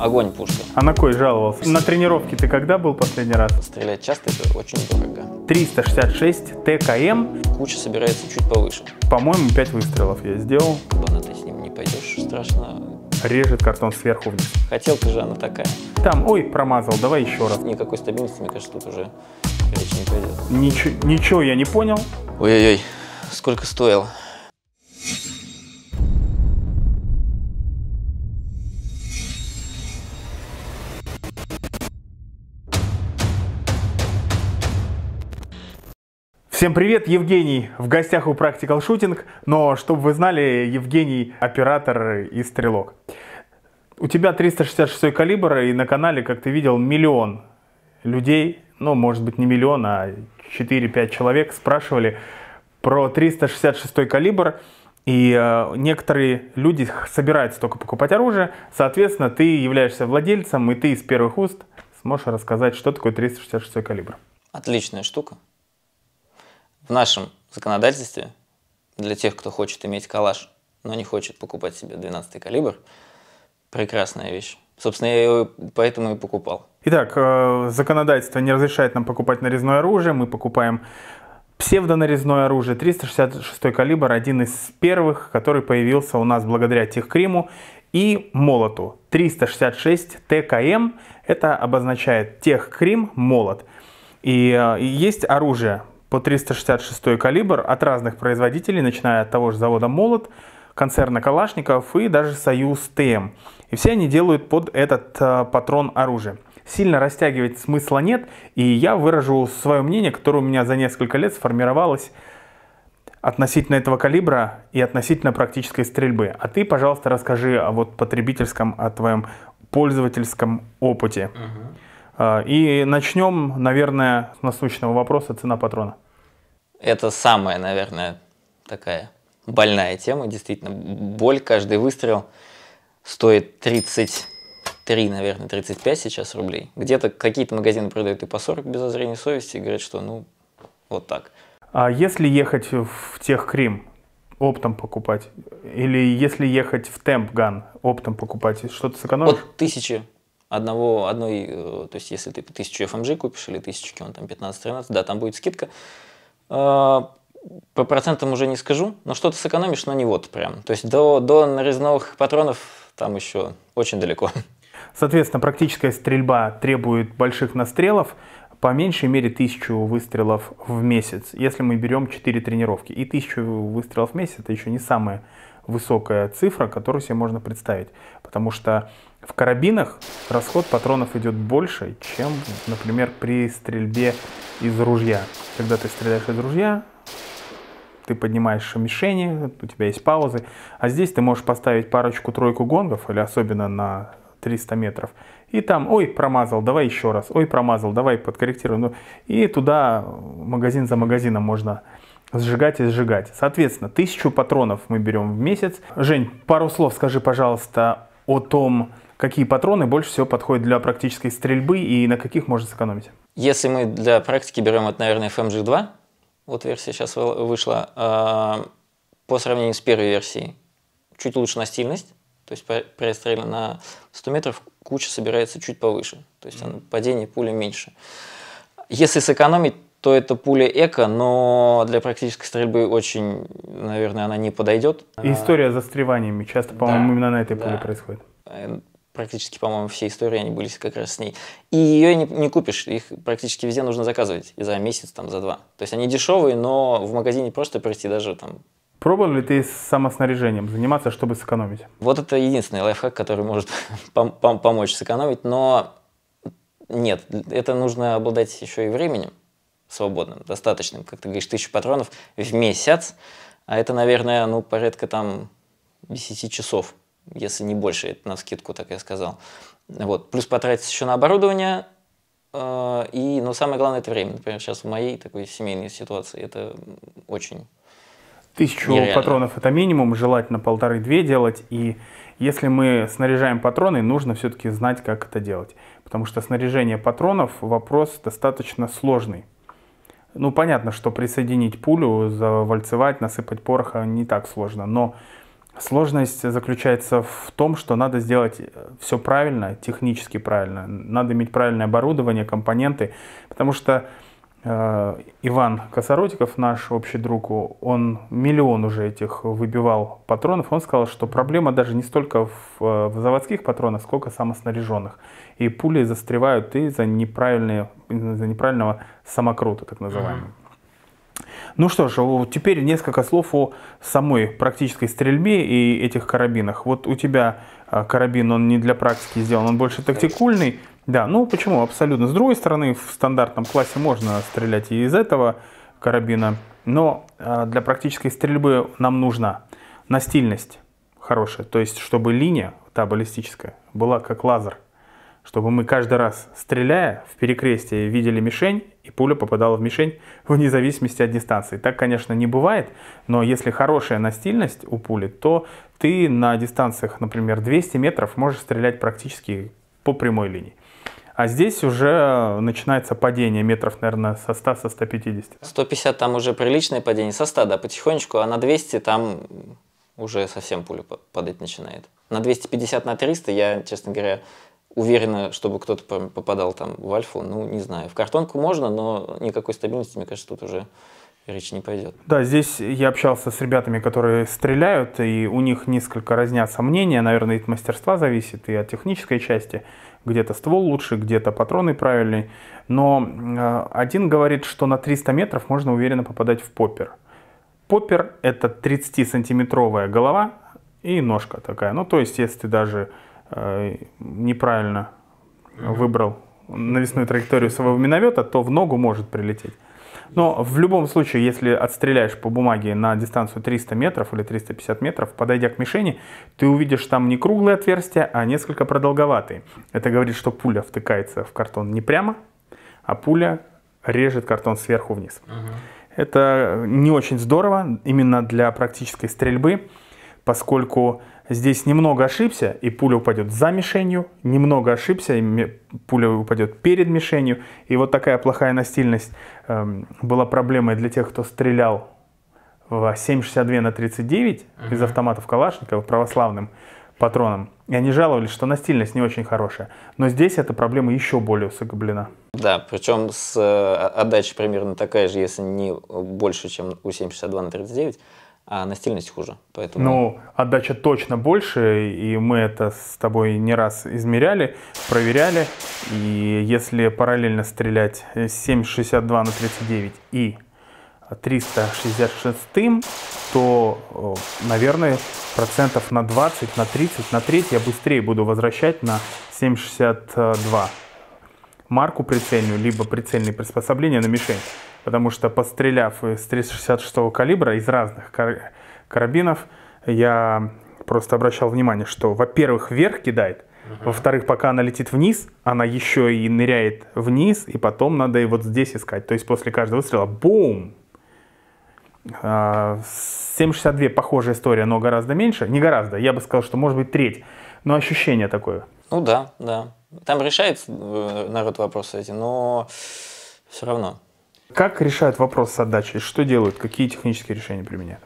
Огонь пушка. А на кой жаловался? На тренировке ты когда был последний раз? Стрелять часто это очень дорого. 366 ТКМ. Куча собирается чуть повыше. По-моему, 5 выстрелов я сделал. Ладно, ты с ним не пойдешь, страшно. Режет картон сверху вниз. Хотелка же она такая. Там, ой, промазал, давай еще раз. Никакой стабильности, мне кажется, тут уже речь не пойдет. Ничего, ничего я не понял. Ой-ой-ой, сколько стоило? Всем привет, Евгений в гостях у Practical Shooting, но чтобы вы знали, Евгений оператор и стрелок. У тебя 366 калибр и на канале, как ты видел, миллион людей, ну может быть не миллион, а 4-5 человек спрашивали про 366 калибр. И э, некоторые люди собираются только покупать оружие, соответственно, ты являешься владельцем, и ты из первых уст сможешь рассказать, что такое 366 калибр. Отличная штука в нашем законодательстве для тех, кто хочет иметь калаш, но не хочет покупать себе 12 калибр, прекрасная вещь. Собственно, я его поэтому и покупал. Итак, э, законодательство не разрешает нам покупать нарезное оружие. Мы покупаем псевдонарезное оружие. 366 калибр, один из первых, который появился у нас благодаря Техкриму и молоту. 366 ТКМ, это обозначает Техкрим молот. и э, есть оружие по 366 калибр от разных производителей, начиная от того же завода «Молот», концерна Калашников и даже Союз ТМ. И все они делают под этот э, патрон оружие. Сильно растягивать смысла нет, и я выражу свое мнение, которое у меня за несколько лет сформировалось относительно этого калибра и относительно практической стрельбы. А ты, пожалуйста, расскажи о вот потребительском, о твоем пользовательском опыте. Uh-huh. А, и начнем, наверное, с насущного вопроса цена патрона. Это самая, наверное, такая больная тема, действительно. Боль, каждый выстрел стоит 33, наверное, 35 сейчас рублей. Где-то какие-то магазины продают и по 40 без озрения совести, и говорят, что ну вот так. А если ехать в тех Крим, оптом покупать? Или если ехать в Темпган, оптом покупать, что-то сэкономишь? От тысячи одного, одной, э, то есть если ты 1000 FMG купишь или 1000 он там 15-13, да, там будет скидка. Э, по процентам уже не скажу, но что-то сэкономишь, но не вот прям. То есть до, до нарезновых патронов там еще очень далеко. Соответственно, практическая стрельба требует больших настрелов, по меньшей мере тысячу выстрелов в месяц, если мы берем 4 тренировки. И тысячу выстрелов в месяц это еще не самая высокая цифра, которую себе можно представить, потому что в карабинах расход патронов идет больше, чем, например, при стрельбе из ружья. Когда ты стреляешь из ружья, ты поднимаешь мишени, у тебя есть паузы, а здесь ты можешь поставить парочку-тройку гонгов, или особенно на 300 метров, и там, ой, промазал, давай еще раз, ой, промазал, давай подкорректируем. Ну, и туда магазин за магазином можно сжигать и сжигать. Соответственно, тысячу патронов мы берем в месяц. Жень, пару слов скажи, пожалуйста, о том, какие патроны больше всего подходят для практической стрельбы и на каких можно сэкономить? Если мы для практики берем, это, наверное, FMG2, эм вот версия сейчас вышла, а, по сравнению с первой версией, чуть лучше настильность, то есть при отстреле на 100 метров куча собирается чуть повыше, то есть mm-hmm. падение пули меньше. Если сэкономить, то это пуля эко, но для практической стрельбы очень, наверное, она не подойдет. история с застреваниями часто, по-моему, да, именно на этой да. пуле происходит. Э, практически, по-моему, все истории, они были как раз с ней. И ее не, не купишь, их практически везде нужно заказывать, и за месяц, там, за два. То есть они дешевые, но в магазине просто прийти даже там Пробовал ли ты самоснаряжением заниматься, чтобы сэкономить? Вот это единственный лайфхак, который может пом пом помочь сэкономить, но нет, это нужно обладать еще и временем свободным, достаточным, как ты говоришь, тысячу патронов в месяц, а это, наверное, ну, порядка там 10 часов если не больше, это на скидку так я сказал. Вот. Плюс потратить еще на оборудование, э, и, но самое главное, это время. Например, сейчас в моей такой семейной ситуации это очень Тысячу нереально. патронов это минимум, желательно полторы-две делать. И если мы снаряжаем патроны, нужно все-таки знать, как это делать. Потому что снаряжение патронов вопрос достаточно сложный. Ну, понятно, что присоединить пулю, завальцевать, насыпать пороха не так сложно, но Сложность заключается в том, что надо сделать э, все правильно, технически правильно. Надо иметь правильное оборудование, компоненты, потому что э, Иван Косоротиков, наш общий друг, он миллион уже этих выбивал патронов. Он сказал, что проблема даже не столько в, э, в заводских патронах, сколько самоснаряженных. И пули застревают из-за неправильного самокрута, так называемого. Ну что ж, теперь несколько слов о самой практической стрельбе и этих карабинах. Вот у тебя а, карабин, он не для практики сделан, он больше тактикульный. Да, ну почему? Абсолютно. С другой стороны, в стандартном классе можно стрелять и из этого карабина, но а, для практической стрельбы нам нужна настильность хорошая, то есть чтобы линия, та баллистическая, была как лазер чтобы мы каждый раз, стреляя в перекрестие, видели мишень, и пуля попадала в мишень вне зависимости от дистанции. Так, конечно, не бывает, но если хорошая настильность у пули, то ты на дистанциях, например, 200 метров можешь стрелять практически по прямой линии. А здесь уже начинается падение метров, наверное, со 100, со 150. 150 там уже приличное падение, со 100, да, потихонечку, а на 200 там уже совсем пуля падать начинает. На 250, на 300 я, честно говоря, уверенно, чтобы кто-то попадал там в альфу, ну, не знаю. В картонку можно, но никакой стабильности, мне кажется, тут уже речь не пойдет. Да, здесь я общался с ребятами, которые стреляют, и у них несколько разнятся мнения, наверное, и от мастерства зависит, и от технической части. Где-то ствол лучше, где-то патроны правильные. Но э, один говорит, что на 300 метров можно уверенно попадать в поппер. Поппер — это 30-сантиметровая голова и ножка такая. Ну, то есть, если даже Э, неправильно выбрал навесную траекторию своего миномета, то в ногу может прилететь. Но в любом случае, если отстреляешь по бумаге на дистанцию 300 метров или 350 метров, подойдя к мишени, ты увидишь там не круглые отверстия, а несколько продолговатые. Это говорит, что пуля втыкается в картон не прямо, а пуля режет картон сверху вниз. Угу. Это не очень здорово именно для практической стрельбы, поскольку здесь немного ошибся, и пуля упадет за мишенью, немного ошибся, и пуля упадет перед мишенью. И вот такая плохая настильность эм, была проблемой для тех, кто стрелял в 7,62 на 39 uh-huh. из автоматов Калашникова православным патроном. И они жаловались, что настильность не очень хорошая. Но здесь эта проблема еще более усугублена. Да, причем с э, отдачей примерно такая же, если не э, больше, чем у 7,62 на 39 а настильность хуже. Поэтому... Ну, отдача точно больше, и мы это с тобой не раз измеряли, проверяли. И если параллельно стрелять 7,62 э, на 39 и 366, то, э, наверное, процентов на 20, на 30, на треть я быстрее буду возвращать на 7,62 марку прицельную, либо прицельные приспособления на мишень потому что постреляв из 366 калибра, из разных кар карабинов, я просто обращал внимание, что, во-первых, вверх кидает, во-вторых, пока она летит вниз, она еще и ныряет вниз, и потом надо и вот здесь искать. То есть после каждого выстрела бум! 7,62 а, похожая история, но гораздо меньше. Не гораздо, я бы сказал, что может быть треть. Но ощущение такое. Ну да, да. Там решает э, народ вопросы эти, но все равно. Как решают вопрос с отдачей? Что делают? Какие технические решения применяют?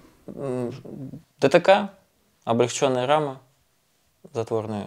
ДТК, облегченная рама, затворная.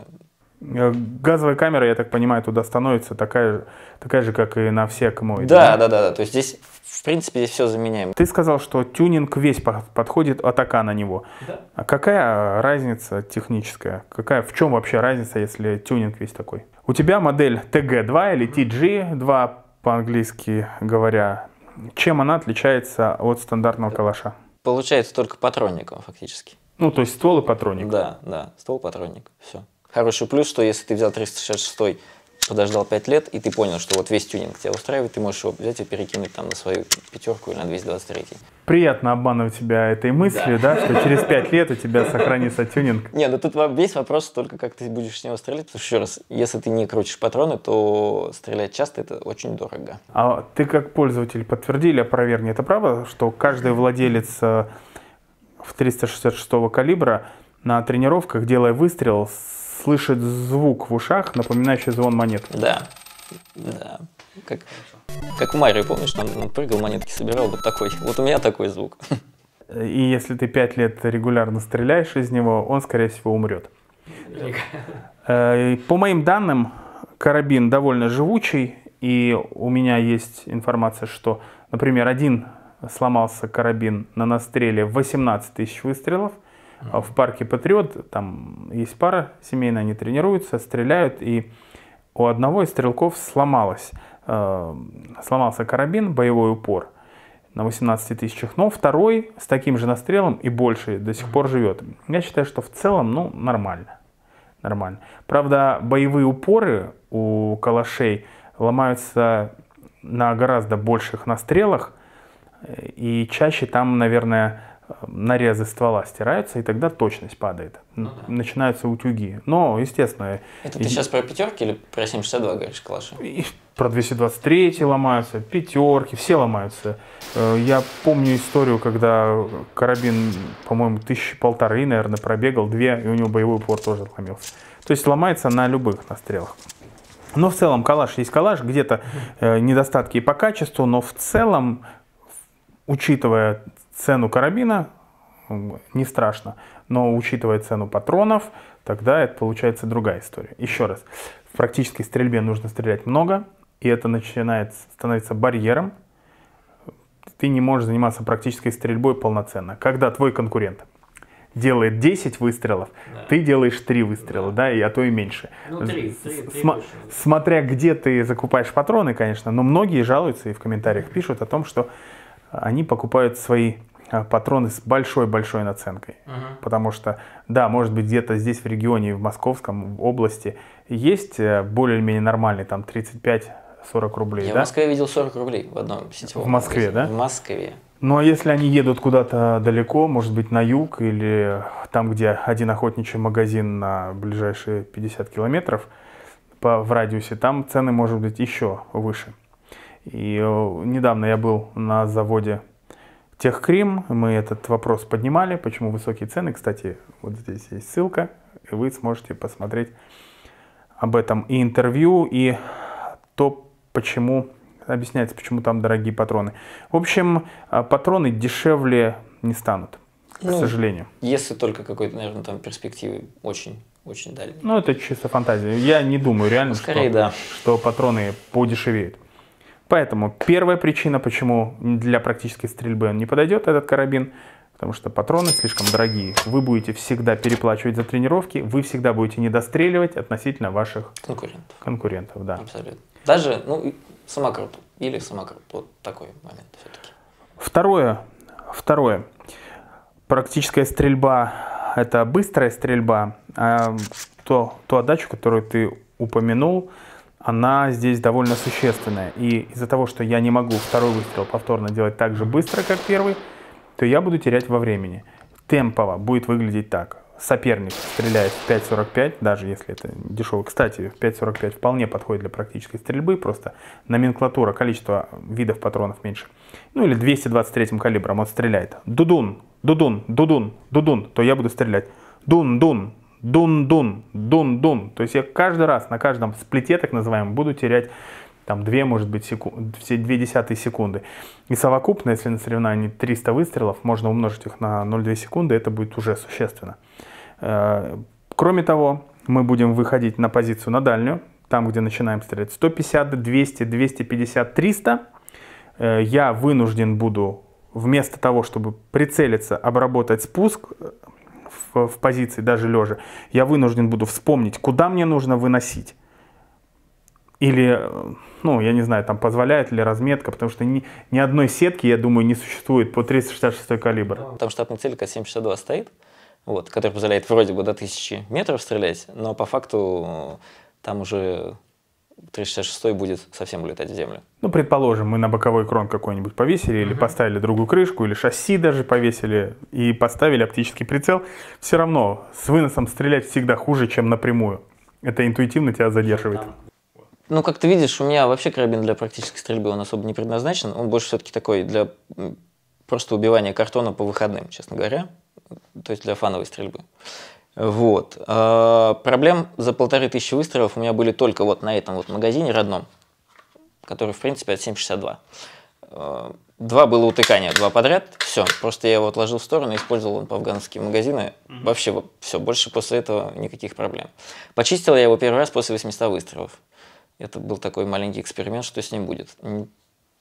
Э, газовая камера, я так понимаю, туда становится такая, такая же, как и на все аккумуляторы. Да, да, да, да. То есть здесь, в принципе, здесь все заменяем. Ты сказал, что тюнинг весь подходит атака на него. Да. А какая разница техническая? Какая, в чем вообще разница, если тюнинг весь такой? У тебя модель TG2 или TG2 по-английски говоря, чем она отличается от стандартного калаша? Получается только патронником фактически. Ну, то есть ствол и патронник. Да, да, ствол, патронник, все. Хороший плюс, что если ты взял 366 подождал 5 лет, и ты понял, что вот весь тюнинг тебя устраивает, ты можешь его взять и перекинуть там на свою пятерку или на 223. Приятно обманывать тебя этой мыслью, да, да что через 5 лет у тебя сохранится тюнинг. Не, ну тут весь вопрос только, как ты будешь с него стрелять, потому что, еще раз, если ты не крутишь патроны, то стрелять часто это очень дорого. А ты как пользователь подтверди или опровергни, это правда, что каждый владелец э, в 366 калибра на тренировках, делая выстрел, слышит звук в ушах, напоминающий звон монет. Да, да. Как, как в Марио, помнишь, там он прыгал, монетки собирал, вот такой. Вот у меня такой звук. И если ты пять лет регулярно стреляешь из него, он, скорее всего, умрет. Э, по моим данным, карабин довольно живучий, и у меня есть информация, что, например, один сломался карабин на настреле 18 тысяч выстрелов – Э, в парке Патриот там есть пара семейная, они тренируются, стреляют, и у одного из стрелков сломалось, э, сломался карабин, боевой упор на 18 тысячах, но второй с таким же настрелом и больше до сих пор живет. Я считаю, что в целом, ну, нормально. Нормально. Правда, боевые упоры у калашей ломаются на гораздо больших настрелах, э, и чаще там, наверное, нарезы ствола стираются, и тогда точность падает. Ну, да. Начинаются утюги. Но, естественно... Это ты сейчас про пятерки или про 762 говоришь, калаши? И про 223 ломаются, пятерки, все ломаются. Э, я помню историю, когда карабин, по-моему, тысячи полторы, наверное, пробегал, две, и у него боевой упор тоже отломился То есть ломается на любых настрелах. Но в целом калаш есть калаш, где-то э, недостатки по качеству, но в целом учитывая цену карабина не страшно, но учитывая цену патронов, тогда это получается другая история. Еще раз, в практической стрельбе нужно стрелять много, и это начинает становиться барьером. Ты не можешь заниматься практической стрельбой полноценно. Когда твой конкурент делает 10 выстрелов, да. ты делаешь 3 выстрела, да, да и, а то и меньше. Ну, 3, 3, 3 Сма- Смотря где ты закупаешь патроны, конечно, но многие жалуются и в комментариях пишут о том, что они покупают свои а, патроны с большой-большой наценкой. Uh -huh. Потому что, да, может быть, где-то здесь в регионе, в Московском в области есть э, более-менее нормальный, там, 35-40 рублей. Я да? в Москве видел 40 рублей в одном сетевом. В Москве, магазине. да? В Москве. Ну а если они едут куда-то далеко, может быть на юг или там, где один охотничий магазин на ближайшие 50 километров по, в радиусе, там цены может быть еще выше. И э, недавно я был на заводе Техкрим, мы этот вопрос поднимали, почему высокие цены. Кстати, вот здесь есть ссылка, и вы сможете посмотреть об этом и интервью, и то, почему объясняется, почему там дорогие патроны. В общем, э, патроны дешевле не станут, ну, к сожалению. Если только какой-то, наверное, там перспективы очень очень дальние. Ну, это чисто фантазия. Я не думаю реально, ну, Скорее, что, да. что патроны подешевеют. Поэтому первая причина, почему для практической стрельбы он не подойдет, этот карабин, потому что патроны слишком дорогие. Вы будете всегда переплачивать за тренировки, вы всегда будете недостреливать относительно ваших конкурентов. конкурентов да. Абсолютно. Даже ну, самокрут или самокрут, вот такой момент все-таки. Второе, второе. Практическая стрельба – это быстрая стрельба. А то, ту отдачу, которую ты упомянул – она здесь довольно существенная. И из-за того, что я не могу второй выстрел повторно делать так же быстро, как первый, то я буду терять во времени. Темпово будет выглядеть так. Соперник стреляет в 5.45, даже если это дешевый. Кстати, 5.45 вполне подходит для практической стрельбы, просто номенклатура, количество видов патронов меньше. Ну или 223 м калибром он стреляет. Дудун, дудун, дудун, дудун, то я буду стрелять. Дун, дун, Дун-дун, дун-дун. То есть я каждый раз на каждом сплите, так называемом, буду терять там 2, может быть, секунд, все 2 десятые секунды. И совокупно, если на соревновании 300 выстрелов, можно умножить их на 0,2 секунды, это будет уже существенно. Э, кроме того, мы будем выходить на позицию на дальнюю, там, где начинаем стрелять 150, 200, 250, 300. Я вынужден буду вместо того, чтобы прицелиться, обработать спуск, э, в, позиции, даже лежа, я вынужден буду вспомнить, куда мне нужно выносить. Или, э, ну, я не знаю, там позволяет ли разметка, потому что ни, ни одной сетки, я думаю, не существует по 366 калибр. Там штатная цель 762 стоит, вот, который позволяет вроде бы до 1000 метров стрелять, но по факту э, там уже 366 будет совсем улетать в землю. Ну, предположим, мы на боковой крон какой-нибудь повесили, или поставили другую крышку, или шасси даже повесили, и поставили оптический прицел. Все равно с выносом стрелять всегда хуже, чем напрямую. Это интуитивно тебя задерживает. Ну, как ты видишь, у меня вообще карабин для практической стрельбы, он особо не предназначен. Он больше все-таки такой для просто убивания картона по выходным, честно говоря. То есть для фановой стрельбы. Вот. А, проблем за полторы тысячи выстрелов у меня были только вот на этом вот магазине родном, который, в принципе, от 7,62. А, два было утыкания, два подряд, все. Просто я его отложил в сторону, использовал он по афганские магазины. Вообще все, больше после этого никаких проблем. Почистил я его первый раз после 800 выстрелов. Это был такой маленький эксперимент, что с ним будет.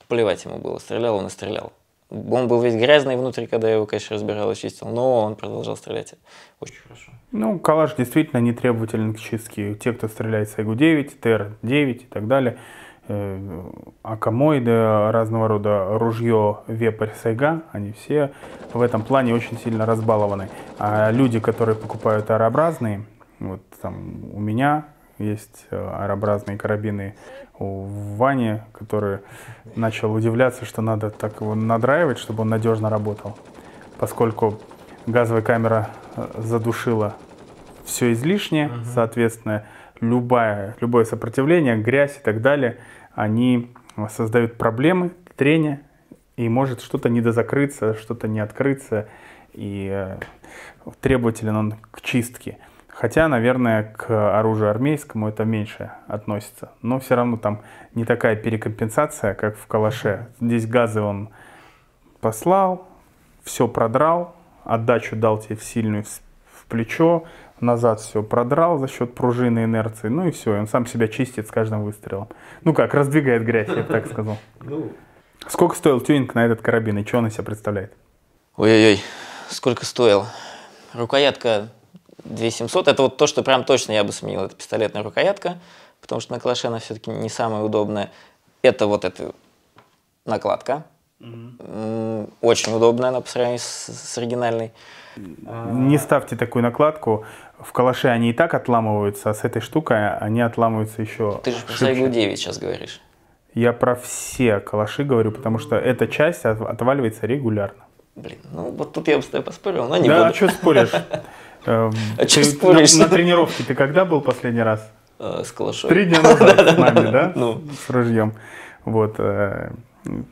Плевать ему было, стрелял он и стрелял. Он был весь грязный внутри, когда я его, конечно, разбирал и чистил, но он продолжал стрелять очень хорошо. Ну, калаш действительно не требователен к чистке. Те, кто стреляет Сайгу АГУ-9, ТР-9 и так далее, э, акамоиды, разного рода ружье, вепрь, сайга, они все в этом плане очень сильно разбалованы. А люди, которые покупают аэрообразные, вот там у меня есть э, аэробразные карабины у Вани, который начал удивляться, что надо так его надраивать, чтобы он надежно работал. Поскольку газовая камера э, задушила все излишнее, угу. соответственно, любое, любое сопротивление, грязь и так далее, они создают проблемы, трения, и может что-то недозакрыться, что-то не открыться, и э, требователен он к чистке. Хотя, наверное, к оружию армейскому это меньше относится. Но все равно там не такая перекомпенсация, как в калаше. Здесь газы он послал, все продрал, отдачу дал тебе в сильную в плечо, назад все продрал за счет пружины инерции, ну и все, и он сам себя чистит с каждым выстрелом. Ну как, раздвигает грязь, я бы так сказал. Ну. Сколько стоил тюнинг на этот карабин и что он из себя представляет? Ой-ой-ой, сколько стоил? Рукоятка 2700. Это вот то, что прям точно я бы сменил. Это пистолетная рукоятка, потому что на калаше она все-таки не самая удобная. Это вот эта накладка. Угу. Очень удобная она по сравнению с, с оригинальной. А. Не ставьте такую накладку. В калаше они и так отламываются, а с этой штукой они отламываются еще Ты же про Сайгу 9 сейчас говоришь. Я про все калаши говорю, потому что эта часть отваливается регулярно. Блин, ну вот тут я бы с тобой поспорил, но не да, буду. Да, а что споришь? Э, а ты, На, на тренировке ты когда был последний раз? А, с калашом. Три дня назад с нами, да? Ну. С ружьем. Вот. Э,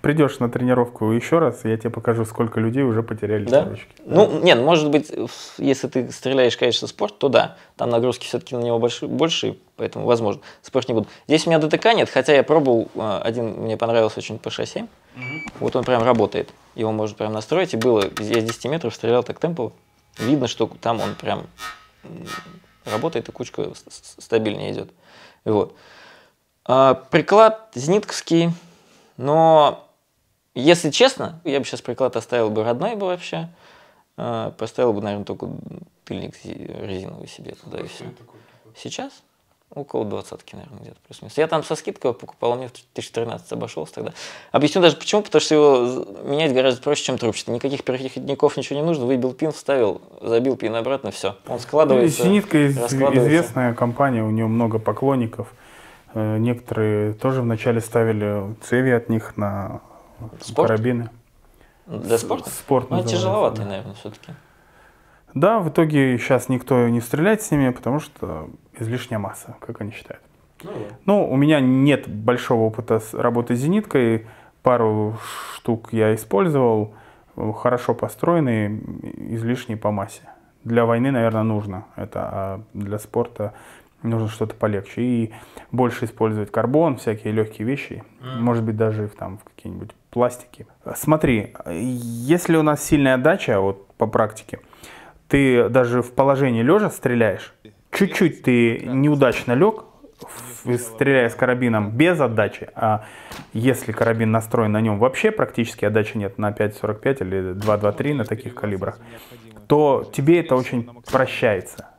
придешь на тренировку еще раз, я тебе покажу, сколько людей уже потеряли да? Девочки. Ну, нет, ну, может быть, если ты стреляешь, конечно, спорт, то да. Там нагрузки все-таки на него больше, больше, поэтому возможно. Спорт не буду. Здесь у меня ДТК нет, хотя я пробовал, э, один мне понравился очень ПШ-7. Угу. Вот он прям работает. Его можно прям настроить. И было, я с 10 метров стрелял так темпово видно, что там он прям работает и кучка стабильнее идет. Вот. А, приклад зенитковский, но если честно, я бы сейчас приклад оставил бы родной бы вообще. А, поставил бы, наверное, только пыльник резиновый себе туда и все. Сейчас? Около двадцатки, наверное, где-то плюс-минус. Я там со скидкой покупал, а мне в 2013 обошелся тогда. Объясню даже почему, потому что его менять гораздо проще, чем трубчатый. Никаких переходников ничего не нужно. Выбил пин, вставил, забил пин обратно, все. Он складывается. Ну, Синитка известная компания, у нее много поклонников. Э, некоторые тоже вначале ставили цеви от них на Спорт? карабины. Для спорта? Спорт. Ну, тяжеловатый, да. наверное, все-таки. Да, в итоге сейчас никто не стреляет с ними, потому что излишняя масса, как они считают. Ну, ну у меня нет большого опыта с работы с зениткой. Пару штук я использовал, хорошо построенные, излишние по массе. Для войны, наверное, нужно это, а для спорта нужно что-то полегче. И больше использовать карбон, всякие легкие вещи, mm. может быть, даже там, в какие-нибудь пластики. Смотри, если у нас сильная дача, вот по практике, ты даже в положении лежа стреляешь. Чуть-чуть ты неудачно лег, стреляя с карабином без отдачи, а если карабин настроен на нем вообще практически отдачи нет на 5.45 или 2.23 на таких калибрах, то тебе это очень прощается.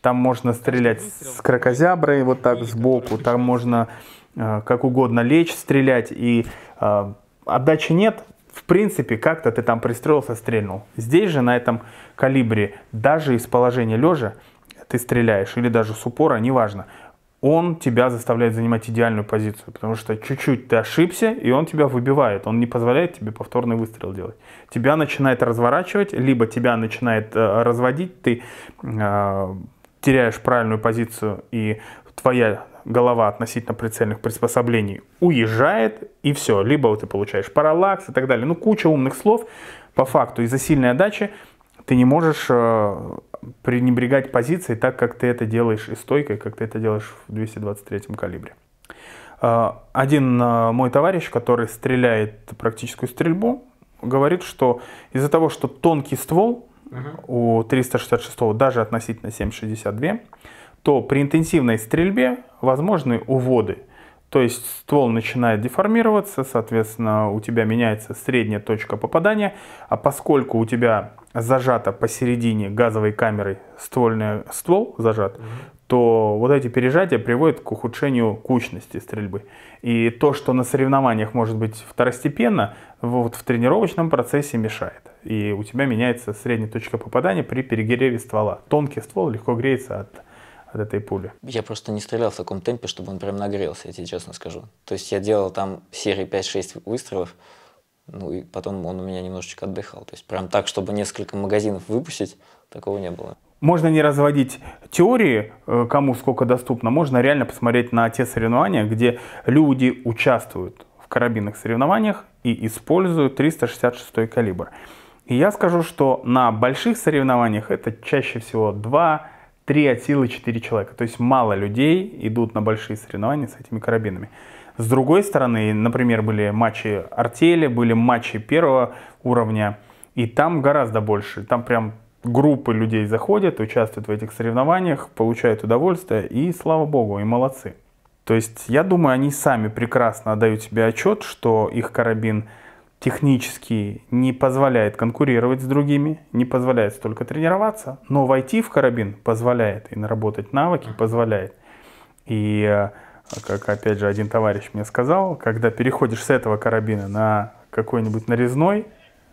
Там можно стрелять с крокозяброй вот так сбоку, там можно э, как угодно лечь, стрелять, и э, отдачи нет, в принципе, как-то ты там пристроился, стрельнул. Здесь же на этом калибре, даже из положения лежа, ты стреляешь, или даже с упора, неважно, он тебя заставляет занимать идеальную позицию, потому что чуть-чуть ты ошибся, и он тебя выбивает, он не позволяет тебе повторный выстрел делать. Тебя начинает разворачивать, либо тебя начинает э, разводить, ты э, теряешь правильную позицию, и твоя голова относительно прицельных приспособлений уезжает, и все. Либо ты получаешь параллакс и так далее. Ну, куча умных слов. По факту из-за сильной отдачи ты не можешь э, пренебрегать позицией так, как ты это делаешь и стойкой, как ты это делаешь в 223 калибре. Э, один э, мой товарищ, который стреляет практическую стрельбу, говорит, что из-за того, что тонкий ствол угу. у 366 даже относительно 762, то при интенсивной стрельбе возможны уводы. То есть ствол начинает деформироваться, соответственно, у тебя меняется средняя точка попадания, а поскольку у тебя зажато посередине газовой камерой ствольный ствол зажат, mm-hmm. то вот эти пережатия приводят к ухудшению кучности стрельбы. И то, что на соревнованиях может быть второстепенно, вот в тренировочном процессе мешает. И у тебя меняется средняя точка попадания при перегреве ствола. Тонкий ствол легко греется от от этой пули? Я просто не стрелял в таком темпе, чтобы он прям нагрелся, я тебе честно скажу. То есть я делал там серии 5-6 выстрелов, ну и потом он у меня немножечко отдыхал. То есть прям так, чтобы несколько магазинов выпустить, такого не было. Можно не разводить теории, э, кому сколько доступно, можно реально посмотреть на те соревнования, где люди участвуют в карабинных соревнованиях и используют 366 калибр. И я скажу, что на больших соревнованиях это чаще всего 2, 3 от силы 4 человека. То есть мало людей идут на большие соревнования с этими карабинами. С другой стороны, например, были матчи артели, были матчи первого уровня, и там гораздо больше. Там прям группы людей заходят, участвуют в этих соревнованиях, получают удовольствие, и слава богу, и молодцы. То есть я думаю, они сами прекрасно отдают себе отчет, что их карабин – технически не позволяет конкурировать с другими, не позволяет столько тренироваться, но войти в карабин позволяет и наработать навыки позволяет. И э, как опять же один товарищ мне сказал, когда переходишь с этого карабина на какой-нибудь нарезной,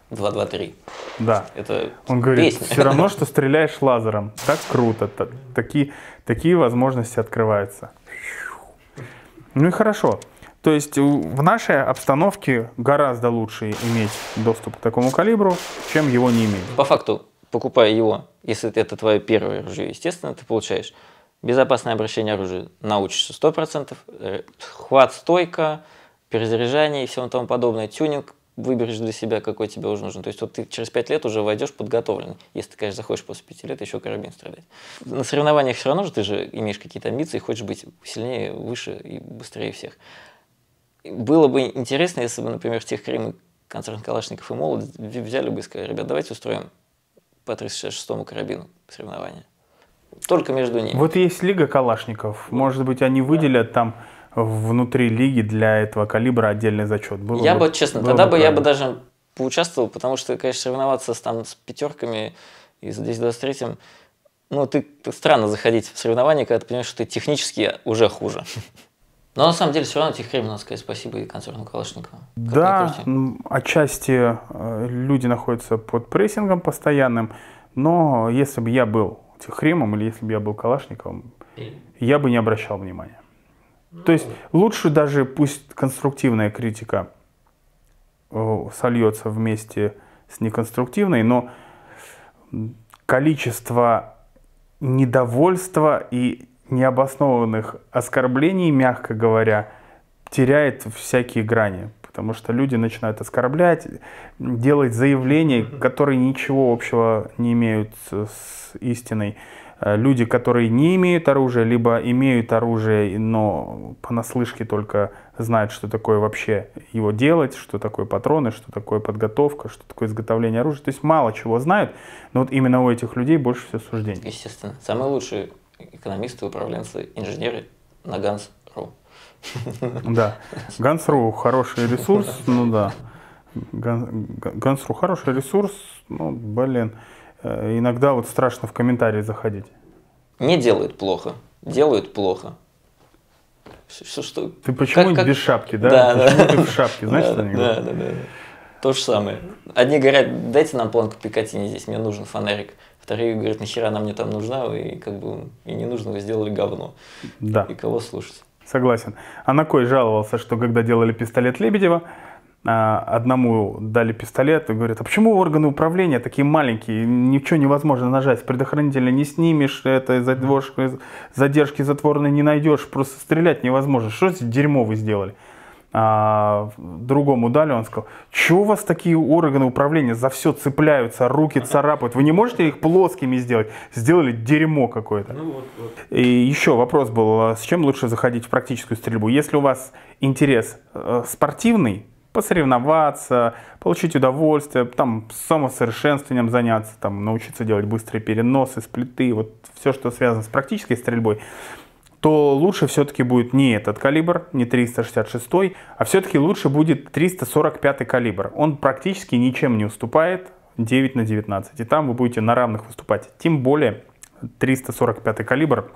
2-2-3. Да. Это Он говорит, песня. все равно, что стреляешь лазером. Так круто. Так, такие, такие возможности открываются. Ну и хорошо. То есть в нашей обстановке гораздо лучше иметь доступ к такому калибру, чем его не иметь. По факту, покупая его, если это твое первое оружие, естественно, ты получаешь безопасное обращение оружия, научишься 100%, э, хват стойка, перезаряжание и всему тому подобное, тюнинг выберешь для себя, какой тебе уже нужен. То есть вот ты через 5 лет уже войдешь подготовленный, если ты, конечно, захочешь после 5 лет еще карабин стрелять. На соревнованиях все равно же ты же имеешь какие-то амбиции, хочешь быть сильнее, выше и быстрее всех было бы интересно, если бы, например, тех Крым и Калашников и Молот взяли бы и сказали, ребят, давайте устроим по 36-му карабину соревнования. Только между ними. Вот есть лига Калашников. Может быть, они выделят да. там внутри лиги для этого калибра отдельный зачет. Было я бы, честно, было тогда бы, бы я бы даже поучаствовал, потому что, конечно, соревноваться с, там, с пятерками и здесь 10-23 ну, ты странно заходить в соревнования, когда ты понимаешь, что ты технически уже хуже. Но на самом деле все равно Техрим надо сказать спасибо и концерну Калашникова. Да, отчасти э, люди находятся под прессингом постоянным, но если бы я был Техримом или если бы я был Калашниковым, и? я бы не обращал внимания. Ну, То есть ну. лучше даже пусть конструктивная критика э, сольется вместе с неконструктивной, но количество недовольства и необоснованных оскорблений, мягко говоря, теряет всякие грани. Потому что люди начинают оскорблять, делать заявления, которые ничего общего не имеют с истиной. Э, люди, которые не имеют оружия, либо имеют оружие, но понаслышке только знают, что такое вообще его делать, что такое патроны, что такое подготовка, что такое изготовление оружия. То есть мало чего знают, но вот именно у этих людей больше всего суждений. Естественно. Самый лучший экономисты, управленцы, инженеры на Гансру. Да, Гансру хороший ресурс, ну да. Гансру хороший ресурс, ну, блин, э, иногда вот страшно в комментарии заходить. Не делают плохо, делают плохо. Что, что, ты почему как, как... без шапки, да? да почему да. ты в шапке, знаешь что они говорят? да, да, да. То же самое. Одни говорят, дайте нам планку Пикатини здесь, мне нужен фонарик. Вторые говорят, нахера она мне там нужна, и как бы и не нужно, вы сделали говно. Да. И кого слушать? Согласен. А кой жаловался, что когда делали пистолет Лебедева, а, одному дали пистолет и говорят, а почему органы управления такие маленькие, ничего невозможно нажать, предохранителя не снимешь, это задержки, задержки затворной не найдешь, просто стрелять невозможно. Что за дерьмо вы сделали? а, другому дали, он сказал, что у вас такие органы управления за все цепляются, руки царапают, вы не можете их плоскими сделать? Сделали дерьмо какое-то. Ну, вот, вот. И еще вопрос был, а с чем лучше заходить в практическую стрельбу? Если у вас интерес э, спортивный, посоревноваться, получить удовольствие, там самосовершенствованием заняться, там научиться делать быстрые переносы, сплиты, вот все, что связано с практической стрельбой, то лучше все-таки будет не этот калибр, не 366, а все-таки лучше будет 345 калибр. Он практически ничем не уступает 9 на 19. И там вы будете на равных выступать. Тем более 345 калибр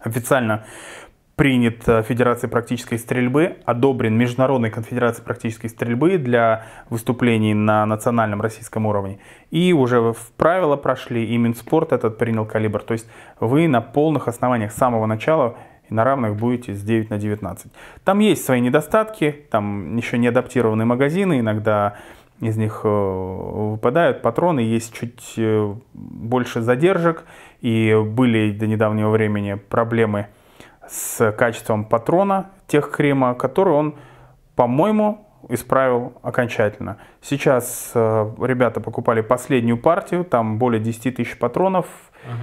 официально принят э, Федерацией практической стрельбы, одобрен Международной конфедерацией практической стрельбы для выступлений на национальном российском уровне. И уже в правила прошли, и Минспорт этот принял калибр. То есть вы на полных основаниях с самого начала и на равных будете с 9 на 19. Там есть свои недостатки, там еще не адаптированные магазины, иногда из них э, выпадают патроны, есть чуть э, больше задержек, и были до недавнего времени проблемы с качеством патрона тех крема, который он, по-моему, исправил окончательно. Сейчас э, ребята покупали последнюю партию, там более 10 тысяч патронов, угу.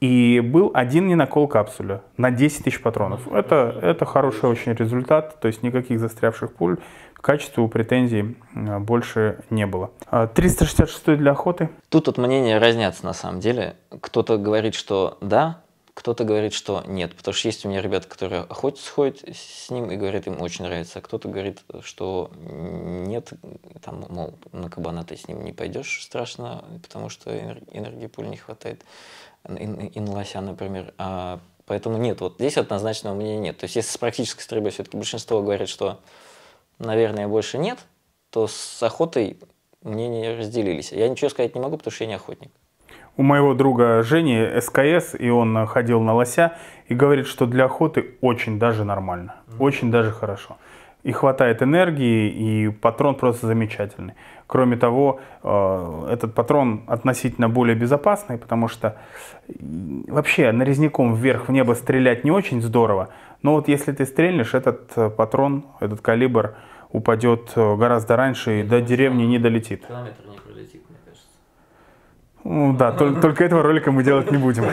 и был один не накол капсуля на 10 тысяч патронов. Ну, это, это хороший очень результат, то есть никаких застрявших пуль, к качеству претензий больше не было. 366 а для охоты? Тут от мнения разнятся на самом деле. Кто-то говорит, что да, кто-то говорит, что нет, потому что есть у меня ребята, которые охотятся, ходят с ним и говорят, им очень нравится, а кто-то говорит, что нет, там, мол, на кабана ты с ним не пойдешь, страшно, потому что энергии пуль не хватает, и, на лося, например. А, поэтому нет, вот здесь однозначного мнения нет. То есть если с практической стрельбой все-таки большинство говорит, что, наверное, больше нет, то с охотой мнения разделились. Я ничего сказать не могу, потому что я не охотник у моего друга Жени СКС, и он ходил на лося, и говорит, что для охоты очень даже нормально, mm-hmm. очень даже хорошо. И хватает энергии, и патрон просто замечательный. Кроме того, э, этот патрон относительно более безопасный, потому что вообще нарезняком вверх в небо стрелять не очень здорово, но вот если ты стрельнешь, этот э, патрон, этот калибр упадет э, гораздо раньше и до деревни не долетит. Километр не ну да, только, только этого ролика мы делать не будем.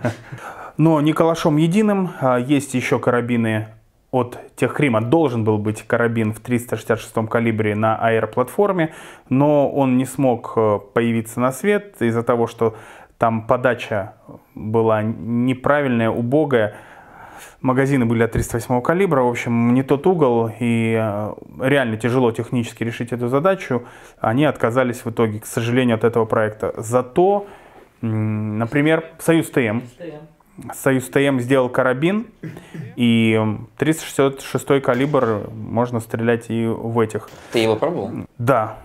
Но не калашом единым. А, есть еще карабины от Техрима. Должен был быть карабин в 366 калибре на аэроплатформе, но он не смог э, появиться на свет из-за того, что там подача была неправильная, убогая магазины были от 38 калибра, в общем, не тот угол, и э, реально тяжело технически решить эту задачу. Они отказались в итоге, к сожалению, от этого проекта. Зато, например, Союз ТМ. Союз ТМ сделал карабин, и 366 калибр можно стрелять и в этих. Ты его пробовал? Да.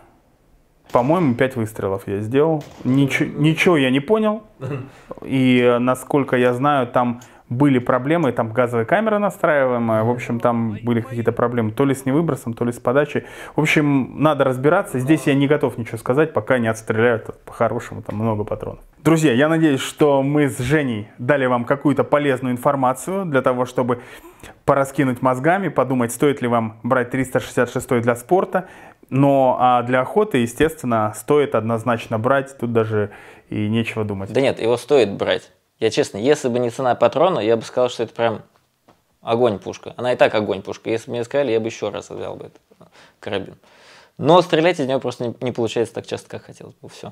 По-моему, 5 выстрелов я сделал. Нич- ничего я не понял. И э, насколько я знаю, там были проблемы, там газовая камера настраиваемая, в общем, там были какие-то проблемы то ли с невыбросом, то ли с подачей. В общем, надо разбираться, здесь я не готов ничего сказать, пока не отстреляют по-хорошему, там много патронов. Друзья, я надеюсь, что мы с Женей дали вам какую-то полезную информацию для того, чтобы пораскинуть мозгами, подумать, стоит ли вам брать 366 для спорта, но а для охоты, естественно, стоит однозначно брать, тут даже и нечего думать. Да нет, его стоит брать. Я честно, если бы не цена патрона, я бы сказал, что это прям огонь пушка. Она и так огонь пушка. Если бы мне сказали, я бы еще раз взял бы этот э, карабин. Но стрелять из него просто не, не получается так часто, как хотелось бы. Все.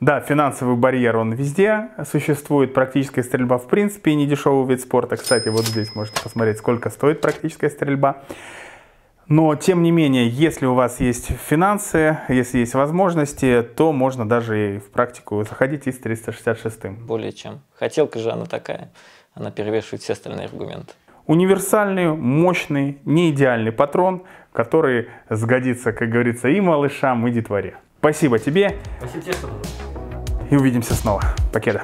Да, финансовый барьер, он везде существует. Практическая стрельба, в принципе, не дешевый вид спорта. Кстати, вот здесь можете посмотреть, сколько стоит практическая стрельба. Но, тем не менее, если у вас есть финансы, если есть возможности, то можно даже и в практику заходить и с 366. Более чем. Хотелка же она такая. Она перевешивает все остальные аргументы. Универсальный, мощный, не идеальный патрон, который сгодится, как говорится, и малышам, и детворе. Спасибо тебе. Спасибо тебе, И увидимся снова. Покеда.